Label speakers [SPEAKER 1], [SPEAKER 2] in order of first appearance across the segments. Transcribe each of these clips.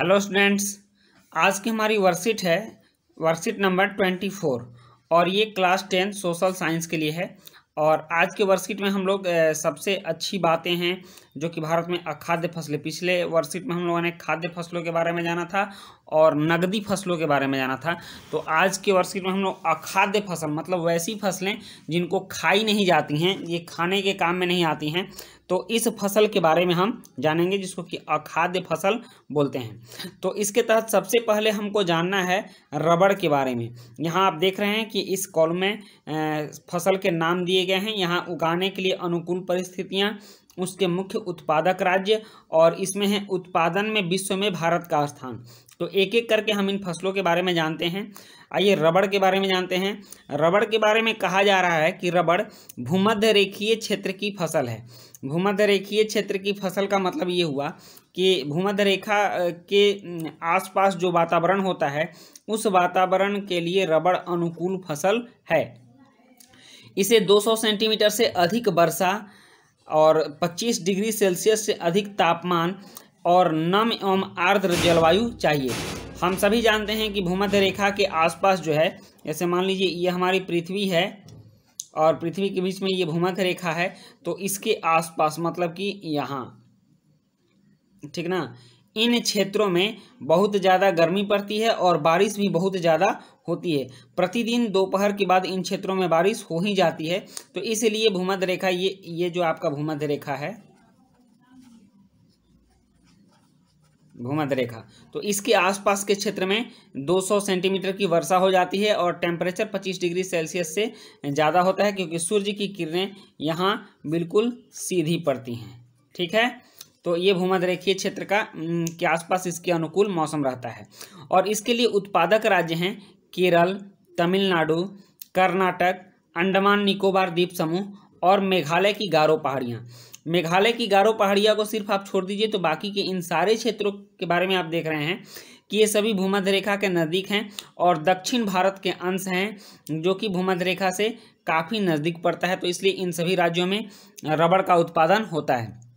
[SPEAKER 1] Hello students आज की हमारी वर्कशीट है वर्कशीट नंबर ट्वेंटी फोर और ये क्लास टेन सोशल साइंस के लिए है और आज के वर्कशीट में हम लोग सबसे अच्छी बातें हैं जो कि भारत में अखाद्य फसलें पिछले वर्कशीट में हम लोगों ने खाद्य फसलों के बारे में जाना था और नगदी फसलों के बारे में जाना था तो आज के वर्कशीट में हम लोग अखाद्य फसल मतलब वैसी फसलें जिनको खाई नहीं जाती हैं ये खाने के काम में नहीं आती हैं तो इस फसल के बारे में हम जानेंगे जिसको कि अखाद्य फसल बोलते हैं तो इसके तहत सबसे पहले हमको जानना है रबड़ के बारे में यहाँ आप देख रहे हैं कि इस कॉल में फसल के नाम दिए गए हैं यहाँ उगाने के लिए अनुकूल परिस्थितियाँ उसके मुख्य उत्पादक राज्य और इसमें है उत्पादन में विश्व में भारत का स्थान तो एक एक करके हम इन फसलों के बारे में जानते हैं आइए रबड़ के बारे में जानते हैं रबड़ के बारे में कहा जा रहा है कि रबड़ भूमध्य रेखीय क्षेत्र की फसल है भूमध्य रेखीय क्षेत्र की फसल का मतलब ये हुआ कि भूमध्य रेखा के आसपास जो वातावरण होता है उस वातावरण के लिए रबड़ अनुकूल फसल है इसे 200 सेंटीमीटर से अधिक वर्षा और 25 डिग्री सेल्सियस से अधिक तापमान और नम एवं आर्द्र जलवायु चाहिए हम सभी जानते हैं कि भूमध्य रेखा के आसपास जो है जैसे मान लीजिए ये हमारी पृथ्वी है और पृथ्वी के बीच में ये भूमध्य रेखा है तो इसके आसपास मतलब कि यहाँ ठीक ना इन क्षेत्रों में बहुत ज़्यादा गर्मी पड़ती है और बारिश भी बहुत ज़्यादा होती है प्रतिदिन दोपहर के बाद इन क्षेत्रों में बारिश हो ही जाती है तो इसलिए भूमध्य रेखा ये ये जो आपका भूमध्य रेखा है भूमध्य रेखा तो इसके आसपास के क्षेत्र में 200 सेंटीमीटर की वर्षा हो जाती है और टेम्परेचर 25 डिग्री सेल्सियस से ज़्यादा होता है क्योंकि सूर्य की किरणें यहाँ बिल्कुल सीधी पड़ती हैं ठीक है तो ये भूमध्य रेखीय क्षेत्र का के आसपास इसके अनुकूल मौसम रहता है और इसके लिए उत्पादक राज्य हैं केरल तमिलनाडु कर्नाटक अंडमान निकोबार द्वीप समूह और मेघालय की गारो पहाड़ियाँ मेघालय की गारो पहाड़िया को सिर्फ आप छोड़ दीजिए तो बाकी के इन सारे क्षेत्रों के बारे में आप देख रहे हैं कि ये सभी भूमध्य रेखा के नज़दीक हैं और दक्षिण भारत के अंश हैं जो कि भूमध्य रेखा से काफ़ी नज़दीक पड़ता है तो इसलिए इन सभी राज्यों में रबड़ का उत्पादन होता है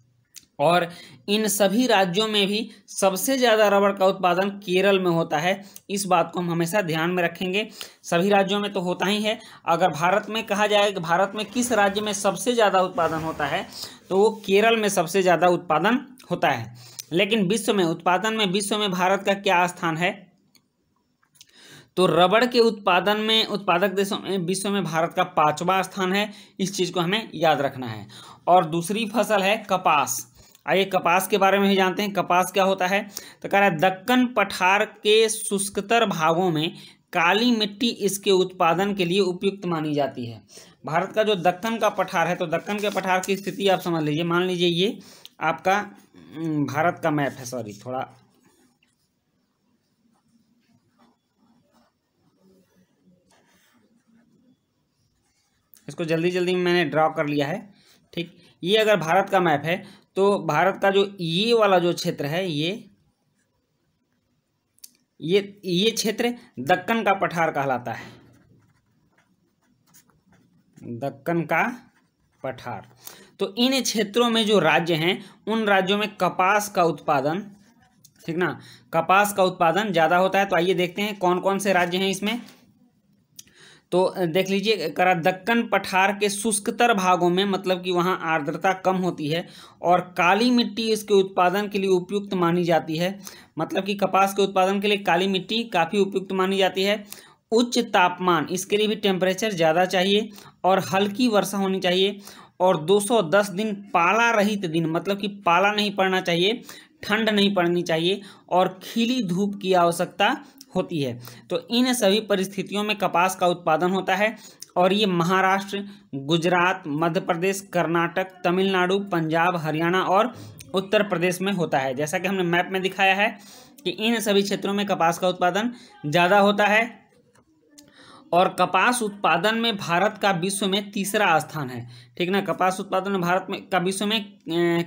[SPEAKER 1] और इन सभी राज्यों में भी सबसे ज़्यादा रबड़ का उत्पादन केरल में होता है इस बात को हम हमेशा ध्यान में रखेंगे सभी राज्यों में तो होता ही है अगर भारत में कहा जाए कि भारत में किस राज्य में सबसे ज़्यादा उत्पादन होता है तो वो केरल में सबसे ज़्यादा उत्पादन होता है लेकिन विश्व में उत्पादन में विश्व में भारत का क्या स्थान है तो रबड़ के उत्पादन में उत्पादक देशों में विश्व में भारत का पांचवा स्थान है इस चीज़ को हमें याद रखना है और दूसरी फसल है कपास आइए कपास के बारे में ही जानते हैं कपास क्या होता है तो कह रहा है दक्कन पठार के शुष्कतर भागों में काली मिट्टी इसके उत्पादन के लिए उपयुक्त मानी जाती है भारत का जो दक्कन का पठार है तो दक्कन के पठार की स्थिति आप समझ लीजिए मान लीजिए ये आपका भारत का मैप है सॉरी थोड़ा इसको जल्दी जल्दी मैंने ड्रॉ कर लिया है ये अगर भारत का मैप है तो भारत का जो ये वाला जो क्षेत्र है ये ये ये क्षेत्र दक्कन का पठार कहलाता है दक्कन का पठार तो इन क्षेत्रों में जो राज्य हैं उन राज्यों में कपास का उत्पादन ठीक ना कपास का उत्पादन ज़्यादा होता है तो आइए देखते हैं कौन कौन से राज्य हैं इसमें तो देख लीजिए करा दक्कन पठार के शुष्कतर भागों में मतलब कि वहाँ आर्द्रता कम होती है और काली मिट्टी इसके उत्पादन के लिए उपयुक्त मानी जाती है मतलब कि कपास के उत्पादन के लिए काली मिट्टी काफ़ी उपयुक्त मानी जाती है उच्च तापमान इसके लिए भी टेम्परेचर ज़्यादा चाहिए और हल्की वर्षा होनी चाहिए और 210 दिन पाला रहित दिन मतलब कि पाला नहीं पड़ना चाहिए ठंड नहीं पड़नी चाहिए और खिली धूप की आवश्यकता होती है तो इन सभी परिस्थितियों में कपास का उत्पादन होता है और ये महाराष्ट्र गुजरात मध्य प्रदेश कर्नाटक तमिलनाडु पंजाब हरियाणा और उत्तर प्रदेश में होता है जैसा कि हमने मैप में दिखाया है कि इन सभी क्षेत्रों में कपास का उत्पादन ज़्यादा होता है और कपास उत्पादन में भारत का विश्व में तीसरा स्थान है ठीक ना कपास उत्पादन में भारत में का विश्व में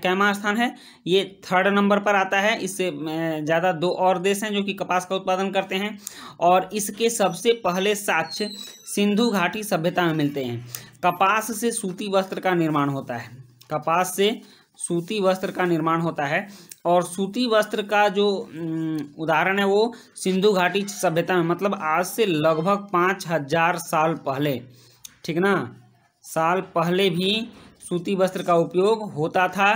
[SPEAKER 1] कैमा स्थान है ये थर्ड नंबर पर आता है इससे ज़्यादा दो और देश हैं जो कि कपास का उत्पादन करते हैं और इसके सबसे पहले साक्ष्य सिंधु घाटी सभ्यता में मिलते हैं कपास से सूती वस्त्र का निर्माण होता है कपास से सूती वस्त्र का निर्माण होता है और सूती वस्त्र का जो उदाहरण है वो सिंधु घाटी सभ्यता में मतलब आज से लगभग पाँच हजार साल पहले ठीक ना साल पहले भी सूती वस्त्र का उपयोग होता था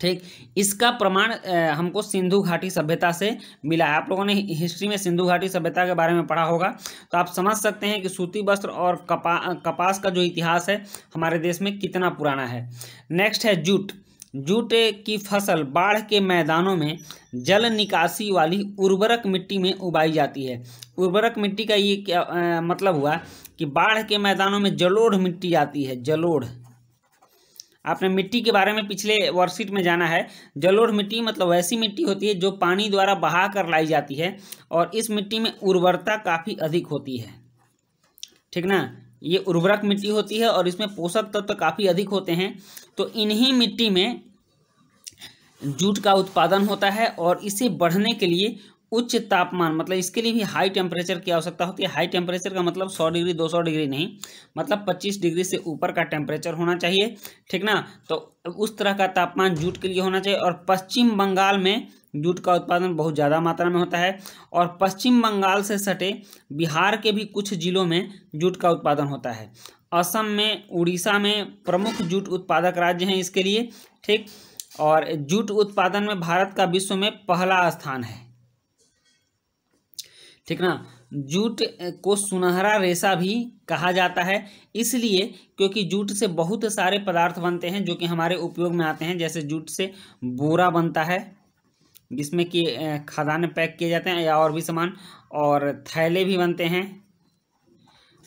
[SPEAKER 1] ठीक इसका प्रमाण हमको सिंधु घाटी सभ्यता से मिला है आप लोगों ने हिस्ट्री में सिंधु घाटी सभ्यता के बारे में पढ़ा होगा तो आप समझ सकते हैं कि सूती वस्त्र और कपा कपास का जो इतिहास है हमारे देश में कितना पुराना है नेक्स्ट है जूट जूट की फसल बाढ़ के मैदानों में जल निकासी वाली उर्वरक मिट्टी में उगाई जाती है उर्वरक मिट्टी का ये क्या आ, मतलब हुआ कि बाढ़ के मैदानों में जलोढ़ मिट्टी आती है जलोढ़ आपने मिट्टी के बारे में पिछले वर्कशीट में जाना है जलोढ़ मिट्टी मतलब वैसी मिट्टी होती है जो पानी द्वारा बहा कर लाई जाती है और इस मिट्टी में उर्वरता काफ़ी अधिक होती है ठीक ना ये उर्वरक मिट्टी होती है और इसमें पोषक तत्व तो काफ़ी अधिक होते हैं तो इन्हीं मिट्टी में जूट का उत्पादन होता है और इसे बढ़ने के लिए उच्च तापमान मतलब इसके लिए भी हाई टेम्परेचर की आवश्यकता होती है हाई टेम्परेचर का मतलब 100 डिग्री 200 डिग्री नहीं मतलब 25 डिग्री से ऊपर का टेम्परेचर होना चाहिए ठीक ना तो उस तरह का तापमान जूट के लिए होना चाहिए और पश्चिम बंगाल में जूट का उत्पादन बहुत ज़्यादा मात्रा में होता है और पश्चिम बंगाल से सटे बिहार के भी कुछ जिलों में जूट का उत्पादन होता है असम में उड़ीसा में प्रमुख जूट उत्पादक राज्य हैं इसके लिए ठीक और जूट उत्पादन में भारत का विश्व में पहला स्थान है ठीक ना जूट को सुनहरा रेशा भी कहा जाता है इसलिए क्योंकि जूट से बहुत सारे पदार्थ बनते हैं जो कि हमारे उपयोग में आते हैं जैसे जूट से बोरा बनता है जिसमें कि खदान पैक किए जाते हैं या और भी सामान और थैले भी बनते हैं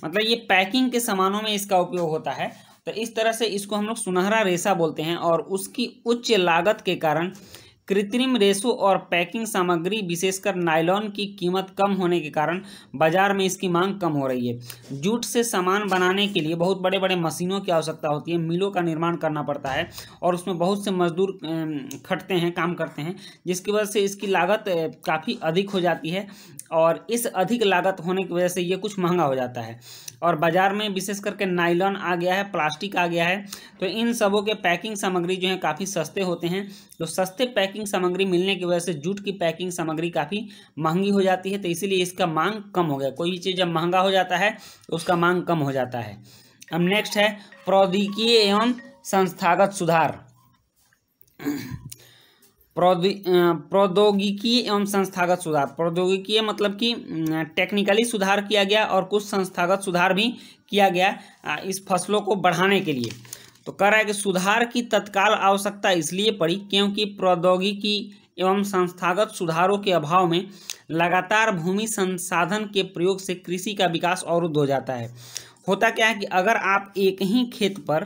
[SPEAKER 1] मतलब ये पैकिंग के सामानों में इसका उपयोग होता है तो इस तरह से इसको हम लोग सुनहरा रेशा बोलते हैं और उसकी उच्च लागत के कारण कृत्रिम रेशो और पैकिंग सामग्री विशेषकर नायलॉन की कीमत कम होने के कारण बाजार में इसकी मांग कम हो रही है जूट से सामान बनाने के लिए बहुत बड़े बड़े मशीनों की आवश्यकता होती है मिलों का निर्माण करना पड़ता है और उसमें बहुत से मजदूर खटते हैं काम करते हैं जिसकी वजह से इसकी लागत काफ़ी अधिक हो जाती है और इस अधिक लागत होने की वजह से ये कुछ महंगा हो जाता है और बाज़ार में विशेष करके नाइलॉन आ गया है प्लास्टिक आ गया है तो इन सबों के पैकिंग सामग्री जो है काफ़ी सस्ते होते हैं तो सस्ते पैकिंग सामग्री मिलने की वजह से जूट की पैकिंग सामग्री काफ़ी महंगी हो जाती है तो इसीलिए इसका मांग कम हो गया कोई भी चीज़ जब महंगा हो जाता है तो उसका मांग कम हो जाता है अब नेक्स्ट है प्रौद्योगिकी एवं संस्थागत सुधार प्रौद्योगिकी एवं संस्थागत सुधार प्रौद्योगिकी मतलब कि टेक्निकली सुधार किया गया और कुछ संस्थागत सुधार भी किया गया इस फसलों को बढ़ाने के लिए तो कह रहा है कि सुधार की तत्काल आवश्यकता इसलिए पड़ी क्योंकि प्रौद्योगिकी एवं संस्थागत सुधारों के अभाव में लगातार भूमि संसाधन के प्रयोग से कृषि का विकास अवरुद्ध हो जाता है होता क्या है कि अगर आप एक ही खेत पर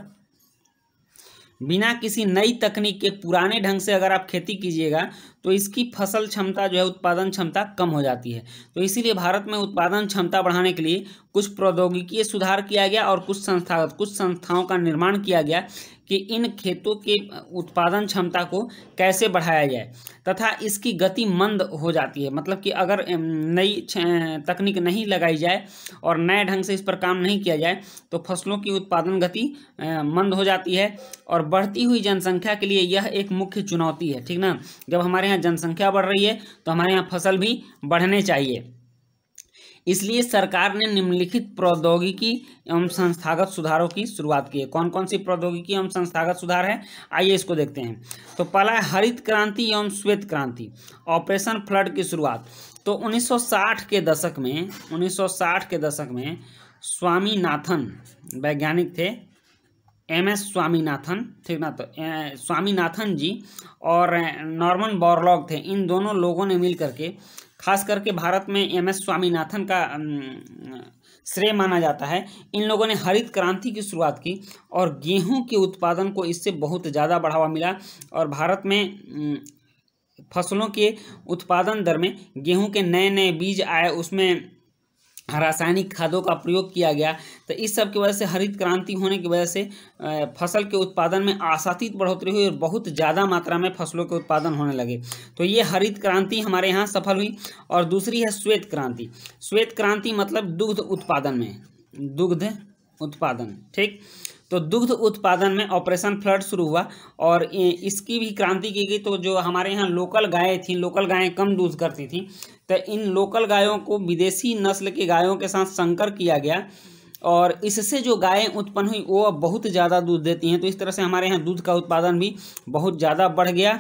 [SPEAKER 1] बिना किसी नई तकनीक के पुराने ढंग से अगर आप खेती कीजिएगा तो इसकी फसल क्षमता जो है उत्पादन क्षमता कम हो जाती है तो इसीलिए भारत में उत्पादन क्षमता बढ़ाने के लिए कुछ प्रौद्योगिकीय सुधार किया गया और कुछ संस्थागत कुछ संस्थाओं का निर्माण किया गया कि इन खेतों के उत्पादन क्षमता को कैसे बढ़ाया जाए तथा इसकी गति मंद हो जाती है मतलब कि अगर नई तकनीक नहीं लगाई जाए और नए ढंग से इस पर काम नहीं किया जाए तो फसलों की उत्पादन गति मंद हो जाती है और बढ़ती हुई जनसंख्या के लिए यह एक मुख्य चुनौती है ठीक ना जब हमारे यहाँ यहाँ जनसंख्या बढ़ रही है तो हमारे यहाँ फसल भी बढ़ने चाहिए इसलिए सरकार ने निम्नलिखित प्रौद्योगिकी एवं संस्थागत सुधारों की शुरुआत की है कौन कौन सी प्रौद्योगिकी एवं संस्थागत सुधार है आइए इसको देखते हैं तो पहला है हरित क्रांति एवं श्वेत क्रांति ऑपरेशन फ्लड की शुरुआत तो 1960 के दशक में 1960 के दशक में स्वामीनाथन वैज्ञानिक थे एम एस स्वामीनाथन ठीक ना तो स्वामीनाथन जी और नॉर्मन बॉरलॉग थे इन दोनों लोगों ने मिल करके खास करके भारत में एम एस स्वामीनाथन का श्रेय माना जाता है इन लोगों ने हरित क्रांति की शुरुआत की और गेहूं के उत्पादन को इससे बहुत ज़्यादा बढ़ावा मिला और भारत में फसलों के उत्पादन दर में गेहूं के नए नए बीज आए उसमें रासायनिक खादों का प्रयोग किया गया तो इस सब की वजह से हरित क्रांति होने की वजह से फसल के उत्पादन में आसातीत बढ़ोतरी हुई और बहुत ज़्यादा मात्रा में फसलों के उत्पादन होने लगे तो ये हरित क्रांति हमारे यहाँ सफल हुई और दूसरी है श्वेत क्रांति श्वेत क्रांति मतलब दुग्ध उत्पादन में दुग्ध उत्पादन ठीक तो दुग्ध उत्पादन में ऑपरेशन फ्लड शुरू हुआ और इसकी भी क्रांति की गई तो जो हमारे यहाँ लोकल गायें थी लोकल गायें कम दूध करती थी तो इन लोकल गायों को विदेशी नस्ल की गायों के साथ संकर किया गया और इससे जो गायें उत्पन्न हुई वो अब बहुत ज़्यादा दूध देती हैं तो इस तरह से हमारे यहाँ दूध का उत्पादन भी बहुत ज़्यादा बढ़ गया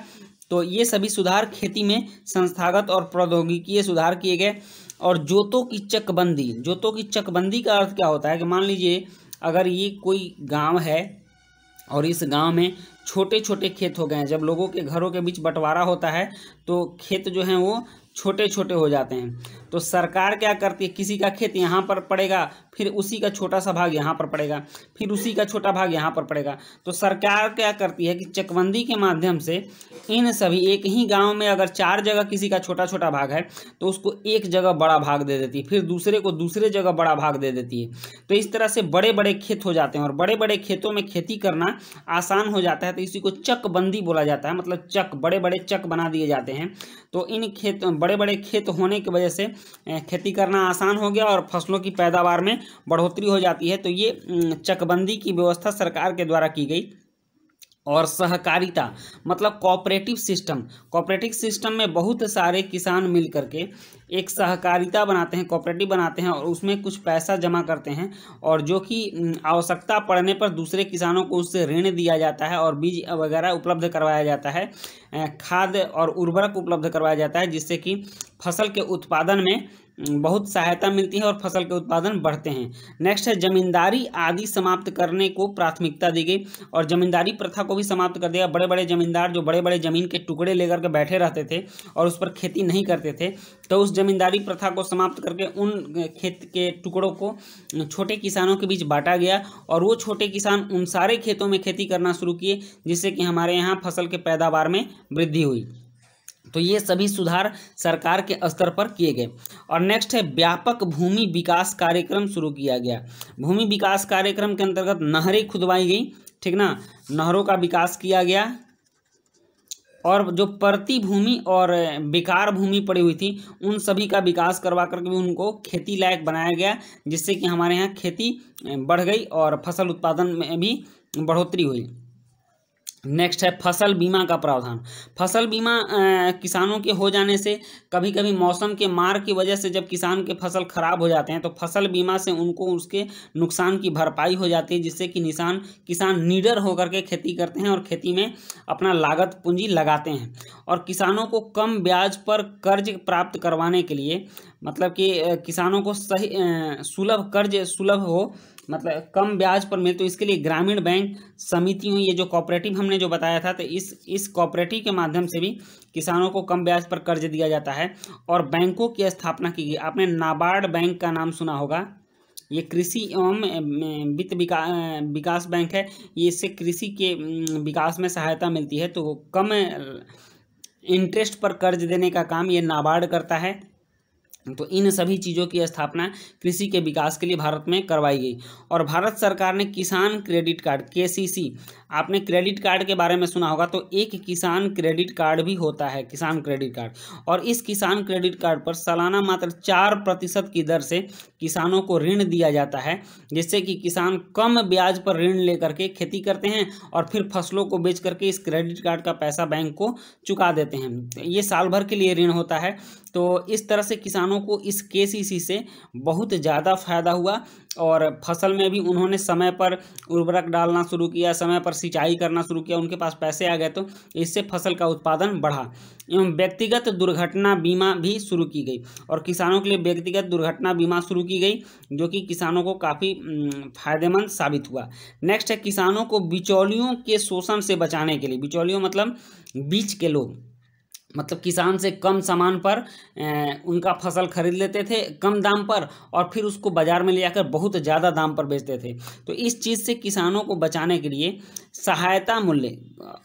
[SPEAKER 1] तो ये सभी सुधार खेती में संस्थागत और प्रौद्योगिकीय सुधार किए गए और जोतों की चकबंदी जोतों की चकबंदी का अर्थ क्या होता है कि मान लीजिए अगर ये कोई गांव है और इस गांव में छोटे छोटे खेत हो गए हैं जब लोगों के घरों के बीच बंटवारा होता है तो खेत जो हैं वो छोटे छोटे हो जाते हैं तो सरकार क्या करती है किसी का खेत यहाँ पर पड़ेगा फिर उसी का छोटा सा भाग यहाँ पर पड़ेगा फिर उसी का छोटा भाग यहाँ पर पड़ेगा तो सरकार क्या करती है कि चकबंदी के माध्यम से इन सभी एक ही गांव में अगर चार जगह किसी का छोटा छोटा भाग है तो उसको एक जगह बड़ा भाग दे देती है फिर दूसरे को दूसरे जगह बड़ा भाग दे देती है तो इस तरह से बड़े बड़े खेत हो जाते हैं और बड़े बड़े खेतों में खेती करना आसान हो जाता है तो इसी को चकबंदी बोला जाता है मतलब चक बड़े बड़े चक बना दिए जाते हैं तो इन खेत बड़े बड़े खेत होने की वजह से खेती करना आसान हो गया और फसलों की पैदावार में बढ़ोतरी हो जाती है तो ये चकबंदी की व्यवस्था सरकार के द्वारा की गई और सहकारिता मतलब कॉपरेटिव सिस्टम कॉपरेटिव सिस्टम में बहुत सारे किसान मिल करके एक सहकारिता बनाते हैं कॉपरेटिव बनाते हैं और उसमें कुछ पैसा जमा करते हैं और जो कि आवश्यकता पड़ने पर दूसरे किसानों को उससे ऋण दिया जाता है और बीज वगैरह उपलब्ध करवाया जाता है खाद और उर्वरक उपलब्ध करवाया जाता है जिससे कि फसल के उत्पादन में बहुत सहायता मिलती है और फसल के उत्पादन बढ़ते हैं नेक्स्ट है जमींदारी आदि समाप्त करने को प्राथमिकता दी गई और जमींदारी प्रथा को भी समाप्त कर दिया बड़े बड़े जमींदार जो बड़े बड़े ज़मीन के टुकड़े लेकर के बैठे रहते थे और उस पर खेती नहीं करते थे तो उस जमींदारी प्रथा को समाप्त करके उन खेत के टुकड़ों को छोटे किसानों के बीच बांटा गया और वो छोटे किसान उन सारे खेतों में खेती करना शुरू किए जिससे कि हमारे यहाँ फसल के पैदावार में वृद्धि हुई तो ये सभी सुधार सरकार के स्तर पर किए गए और नेक्स्ट है व्यापक भूमि विकास कार्यक्रम शुरू किया गया भूमि विकास कार्यक्रम के अंतर्गत नहरें खुदवाई गई ठीक ना नहरों का विकास किया गया और जो परती भूमि और बेकार भूमि पड़ी हुई थी उन सभी का विकास करवा करके भी उनको खेती लायक बनाया गया जिससे कि हमारे यहाँ खेती बढ़ गई और फसल उत्पादन में भी बढ़ोतरी हुई नेक्स्ट है फसल बीमा का प्रावधान फसल बीमा किसानों के हो जाने से कभी कभी मौसम के मार की वजह से जब किसान के फसल खराब हो जाते हैं तो फसल बीमा से उनको उसके नुकसान की भरपाई हो जाती है जिससे कि निशान किसान निडर होकर के खेती करते हैं और खेती में अपना लागत पूंजी लगाते हैं और किसानों को कम ब्याज पर कर्ज प्राप्त करवाने के लिए मतलब कि किसानों को सही सुलभ कर्ज सुलभ हो मतलब कम ब्याज पर मिले तो इसके लिए ग्रामीण बैंक समितियों ये जो कॉपरेटिव हमने जो बताया था तो इस इस कॉपरेटिव के माध्यम से भी किसानों को कम ब्याज पर कर्ज दिया जाता है और बैंकों की स्थापना की गई आपने नाबार्ड बैंक का नाम सुना होगा ये कृषि एवं वित्त विका विकास बैंक है ये इससे कृषि के विकास में सहायता मिलती है तो कम इंटरेस्ट पर कर्ज देने का काम ये नाबार्ड करता है तो इन सभी चीज़ों की स्थापना कृषि के विकास के लिए भारत में करवाई गई और भारत सरकार ने किसान क्रेडिट कार्ड के आपने क्रेडिट कार्ड के बारे में सुना होगा तो एक किसान क्रेडिट कार्ड भी होता है किसान क्रेडिट कार्ड और इस किसान क्रेडिट कार्ड पर सालाना मात्र चार प्रतिशत की दर से किसानों को ऋण दिया जाता है जिससे कि किसान कम ब्याज पर ऋण लेकर के खेती करते हैं और फिर फसलों को बेच करके इस क्रेडिट कार्ड का पैसा बैंक को चुका देते हैं ये साल भर के लिए ऋण होता है तो इस तरह से किसानों को इस के से बहुत ज़्यादा फायदा हुआ और फसल में भी उन्होंने समय पर उर्वरक डालना शुरू किया समय पर सिंचाई करना शुरू किया उनके पास पैसे आ गए तो इससे फसल का उत्पादन बढ़ा एवं व्यक्तिगत दुर्घटना बीमा भी शुरू की गई और किसानों के लिए व्यक्तिगत दुर्घटना बीमा शुरू की गई जो कि किसानों को काफ़ी फायदेमंद साबित हुआ नेक्स्ट है किसानों को बिचौलियों के शोषण से बचाने के लिए बिचौलियों मतलब बीच के लोग मतलब किसान से कम सामान पर उनका फसल खरीद लेते थे कम दाम पर और फिर उसको बाज़ार में ले जाकर बहुत ज़्यादा दाम पर बेचते थे तो इस चीज़ से किसानों को बचाने के लिए सहायता मूल्य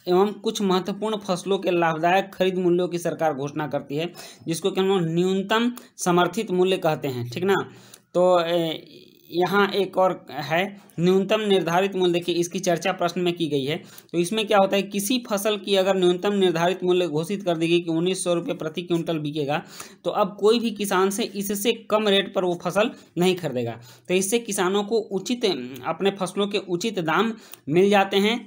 [SPEAKER 1] एवं कुछ महत्वपूर्ण फसलों के लाभदायक खरीद मूल्यों की सरकार घोषणा करती है जिसको कि हम न्यूनतम समर्थित मूल्य कहते हैं ठीक ना तो यहाँ एक और है न्यूनतम निर्धारित मूल्य देखिए इसकी चर्चा प्रश्न में की गई है तो इसमें क्या होता है किसी फसल की अगर न्यूनतम निर्धारित मूल्य घोषित कर देगी कि उन्नीस सौ रुपये प्रति क्विंटल बिकेगा तो अब कोई भी किसान से इससे कम रेट पर वो फसल नहीं खरीदेगा तो इससे किसानों को उचित अपने फसलों के उचित दाम मिल जाते हैं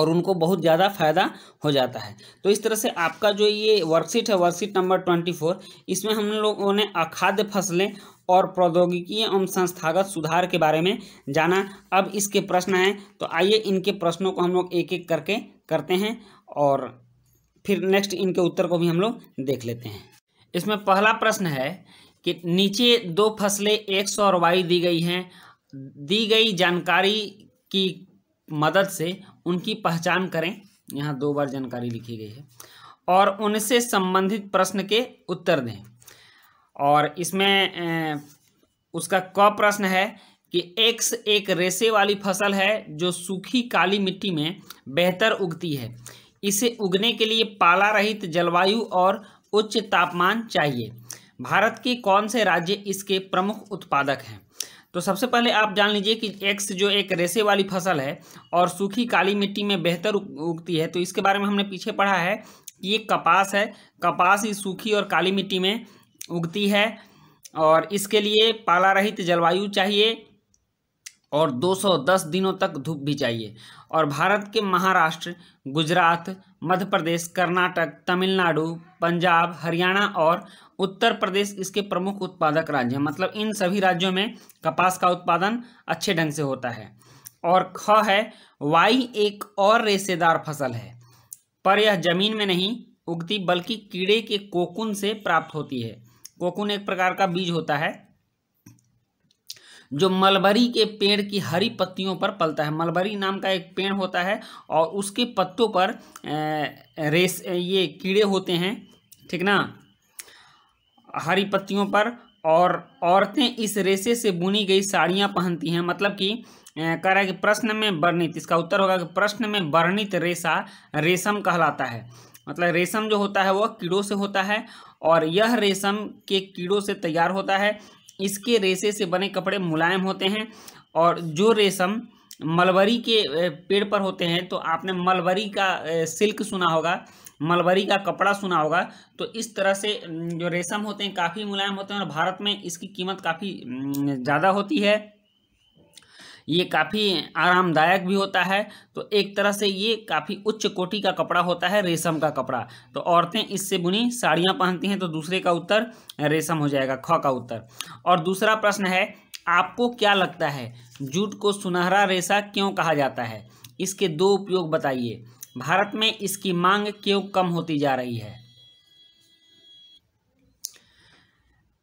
[SPEAKER 1] और उनको बहुत ज़्यादा फायदा हो जाता है तो इस तरह से आपका जो ये वर्कशीट है वर्कशीट नंबर ट्वेंटी फोर इसमें हम लोगों ने अखाद्य फसलें और प्रौद्योगिकी एवं संस्थागत सुधार के बारे में जाना अब इसके प्रश्न हैं तो आइए इनके प्रश्नों को हम लोग एक एक करके करते हैं और फिर नेक्स्ट इनके उत्तर को भी हम लोग देख लेते हैं इसमें पहला प्रश्न है कि नीचे दो फसलें एक्स और वाई दी गई हैं दी गई जानकारी की मदद से उनकी पहचान करें यहाँ दो बार जानकारी लिखी गई है और उनसे संबंधित प्रश्न के उत्तर दें और इसमें उसका क प्रश्न है कि एक्स एक रेसे वाली फसल है जो सूखी काली मिट्टी में बेहतर उगती है इसे उगने के लिए पाला रहित जलवायु और उच्च तापमान चाहिए भारत के कौन से राज्य इसके प्रमुख उत्पादक हैं तो सबसे पहले आप जान लीजिए कि एक्स जो एक रेसे वाली फसल है और सूखी काली मिट्टी में बेहतर उगती है तो इसके बारे में हमने पीछे पढ़ा है कि ये कपास है कपास ही सूखी और काली मिट्टी में उगती है और इसके लिए पाला रहित जलवायु चाहिए और 210 दिनों तक धूप भी चाहिए और भारत के महाराष्ट्र गुजरात मध्य प्रदेश कर्नाटक तमिलनाडु पंजाब हरियाणा और उत्तर प्रदेश इसके प्रमुख उत्पादक राज्य हैं मतलब इन सभी राज्यों में कपास का उत्पादन अच्छे ढंग से होता है और ख है वाई एक और रेशेदार फसल है पर यह जमीन में नहीं उगती बल्कि कीड़े के कोकुन से प्राप्त होती है कोकुन एक प्रकार का बीज होता है जो मलबरी के पेड़ की हरी पत्तियों पर पलता है मलबरी नाम का एक पेड़ होता है और उसके पत्तों पर रेस ये कीड़े होते हैं ठीक ना हरी पत्तियों पर और औरतें इस रेशे से बुनी गई साड़ियां पहनती हैं मतलब कि कह रहा है कि प्रश्न में वर्णित इसका उत्तर होगा कि प्रश्न में वर्णित रेसा रेशम कहलाता है मतलब रेशम जो होता है वह कीड़ों से होता है और यह रेशम के कीड़ों से तैयार होता है इसके रेशे से बने कपड़े मुलायम होते हैं और जो रेशम मलबरी के पेड़ पर होते हैं तो आपने मलबरी का सिल्क सुना होगा मलबरी का कपड़ा सुना होगा तो इस तरह से जो रेशम होते हैं काफ़ी मुलायम होते हैं और भारत में इसकी कीमत काफ़ी ज़्यादा होती है ये काफ़ी आरामदायक भी होता है तो एक तरह से ये काफ़ी उच्च कोटि का कपड़ा होता है रेशम का कपड़ा तो औरतें इससे बुनी साड़ियाँ पहनती हैं तो दूसरे का उत्तर रेशम हो जाएगा ख का उत्तर और दूसरा प्रश्न है आपको क्या लगता है जूट को सुनहरा रेशा क्यों कहा जाता है इसके दो उपयोग बताइए भारत में इसकी मांग क्यों कम होती जा रही है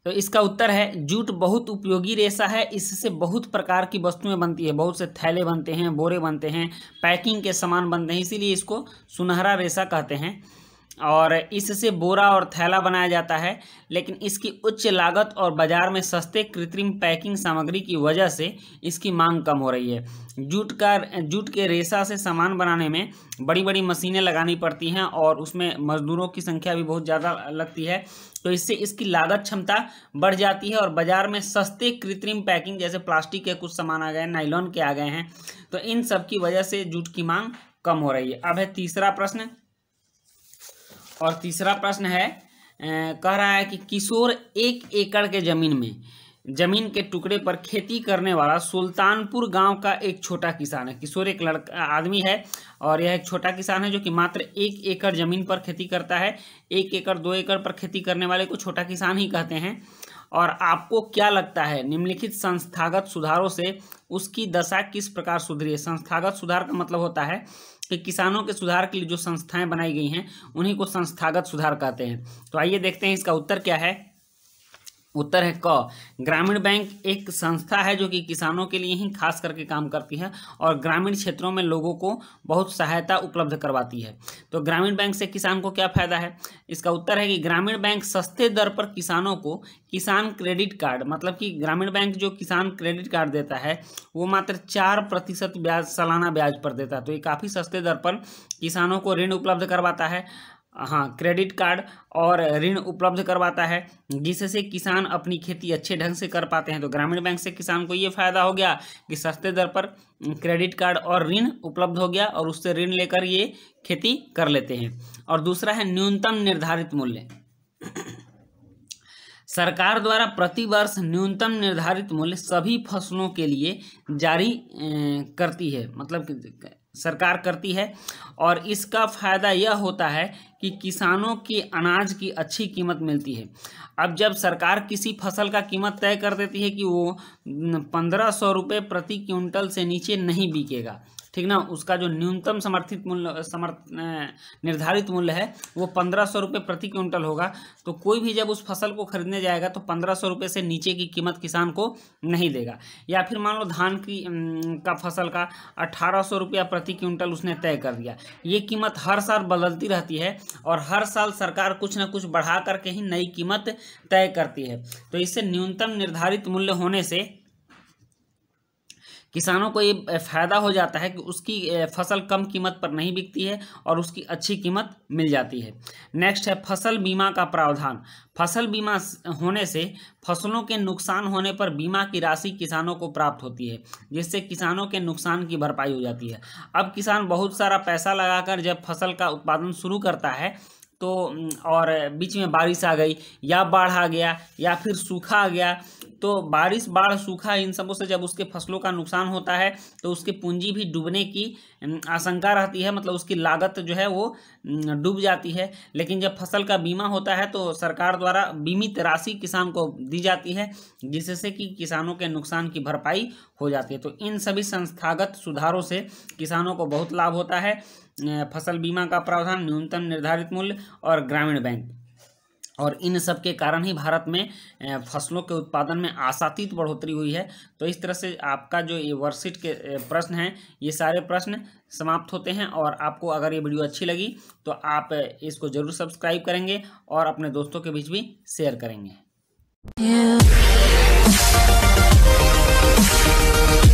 [SPEAKER 1] तो इसका उत्तर है जूट बहुत उपयोगी रेशा है इससे बहुत प्रकार की वस्तुएं बनती है बहुत से थैले बनते हैं बोरे बनते हैं पैकिंग के सामान बनते हैं इसीलिए इसको सुनहरा रेशा कहते हैं और इससे बोरा और थैला बनाया जाता है लेकिन इसकी उच्च लागत और बाज़ार में सस्ते कृत्रिम पैकिंग सामग्री की वजह से इसकी मांग कम हो रही है जूट का जूट के रेशा से सामान बनाने में बड़ी बड़ी मशीनें लगानी पड़ती हैं और उसमें मज़दूरों की संख्या भी बहुत ज़्यादा लगती है तो इससे इसकी लागत क्षमता बढ़ जाती है और बाजार में सस्ते कृत्रिम पैकिंग जैसे प्लास्टिक के कुछ सामान आ गए हैं नाइलॉन के आ गए हैं तो इन सब की वजह से जूट की मांग कम हो रही है अब है तीसरा प्रश्न और तीसरा प्रश्न है कह रहा है कि किशोर एक एकड़ के जमीन में जमीन के टुकड़े पर खेती करने वाला सुल्तानपुर गांव का एक छोटा किसान है किशोर एक लड़का आदमी है और यह एक छोटा किसान है जो कि मात्र एक एकड़ जमीन पर खेती करता है एक एकड़ दो एकड़ पर खेती करने वाले को छोटा किसान ही कहते हैं और आपको क्या लगता है निम्नलिखित संस्थागत सुधारों से उसकी दशा किस प्रकार सुधरी है संस्थागत सुधार का मतलब होता है कि किसानों के सुधार के लिए जो संस्थाएं बनाई गई हैं उन्हीं को संस्थागत सुधार कहते हैं तो आइए देखते हैं इसका उत्तर क्या है उत्तर है क ग्रामीण बैंक एक संस्था है जो कि किसानों के लिए ही खास करके काम करती है और ग्रामीण क्षेत्रों में लोगों को बहुत सहायता उपलब्ध करवाती है तो ग्रामीण बैंक से किसान को क्या फायदा है इसका उत्तर है कि ग्रामीण बैंक सस्ते दर पर किसानों को किसान क्रेडिट कार्ड मतलब कि ग्रामीण बैंक जो किसान क्रेडिट कार्ड देता है वो मात्र चार प्रतिशत ब्याज सालाना ब्याज पर देता है तो ये काफ़ी सस्ते दर पर किसानों को ऋण उपलब्ध करवाता है हाँ क्रेडिट कार्ड और ऋण उपलब्ध करवाता है जिससे किसान अपनी खेती अच्छे ढंग से कर पाते हैं तो ग्रामीण बैंक से किसान को ये फायदा हो गया कि सस्ते दर पर क्रेडिट कार्ड और ऋण उपलब्ध हो गया और उससे ऋण लेकर ये खेती कर लेते हैं और दूसरा है न्यूनतम निर्धारित मूल्य सरकार द्वारा प्रतिवर्ष न्यूनतम निर्धारित मूल्य सभी फसलों के लिए जारी करती है मतलब सरकार करती है और इसका फायदा यह होता है कि किसानों के अनाज की अच्छी कीमत मिलती है अब जब सरकार किसी फसल का कीमत तय कर देती है कि वो पंद्रह सौ रुपये प्रति क्विंटल से नीचे नहीं बिकेगा ठीक ना उसका जो न्यूनतम समर्थित मूल्य समर्थ निर्धारित मूल्य है वो पंद्रह सौ रुपये प्रति क्विंटल होगा तो कोई भी जब उस फसल को खरीदने जाएगा तो पंद्रह सौ रुपये से नीचे की कीमत किसान को नहीं देगा या फिर मान लो धान की का फसल का अठारह सौ रुपया प्रति क्विंटल उसने तय कर दिया ये कीमत हर साल बदलती रहती है और हर साल सरकार कुछ ना कुछ बढ़ा करके ही नई कीमत तय करती है तो इससे न्यूनतम निर्धारित मूल्य होने से किसानों को ये फ़ायदा हो जाता है कि उसकी फसल कम कीमत पर नहीं बिकती है और उसकी अच्छी कीमत मिल जाती है नेक्स्ट है फसल बीमा का प्रावधान फसल बीमा होने से फसलों के नुकसान होने पर बीमा की राशि किसानों को प्राप्त होती है जिससे किसानों के नुकसान की भरपाई हो जाती है अब किसान बहुत सारा पैसा लगाकर जब फसल का उत्पादन शुरू करता है तो और बीच में बारिश आ गई या बाढ़ आ गया या फिर सूखा आ गया तो बारिश बाढ़ सूखा इन सबों से जब उसके फसलों का नुकसान होता है तो उसकी पूंजी भी डूबने की आशंका रहती है मतलब उसकी लागत जो है वो डूब जाती है लेकिन जब फसल का बीमा होता है तो सरकार द्वारा बीमित राशि किसान को दी जाती है जिससे कि किसानों के नुकसान की भरपाई हो जाती है तो इन सभी संस्थागत सुधारों से किसानों को बहुत लाभ होता है फसल बीमा का प्रावधान न्यूनतम निर्धारित मूल्य और ग्रामीण बैंक और इन सब के कारण ही भारत में फसलों के उत्पादन में आशातीत बढ़ोतरी हुई है तो इस तरह से आपका जो ये वर्कशीट के प्रश्न हैं ये सारे प्रश्न समाप्त होते हैं और आपको अगर ये वीडियो अच्छी लगी तो आप इसको ज़रूर सब्सक्राइब करेंगे और अपने दोस्तों के बीच भी शेयर करेंगे yeah.